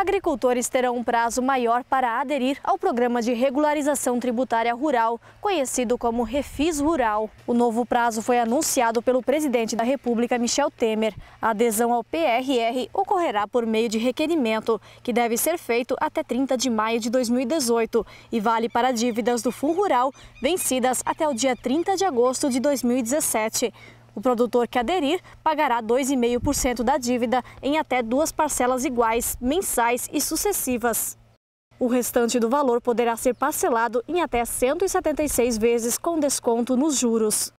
agricultores terão um prazo maior para aderir ao programa de regularização tributária rural, conhecido como Refis Rural. O novo prazo foi anunciado pelo presidente da República, Michel Temer. A adesão ao PRR ocorrerá por meio de requerimento, que deve ser feito até 30 de maio de 2018 e vale para dívidas do Fundo Rural vencidas até o dia 30 de agosto de 2017. O produtor que aderir pagará 2,5% da dívida em até duas parcelas iguais, mensais e sucessivas. O restante do valor poderá ser parcelado em até 176 vezes com desconto nos juros.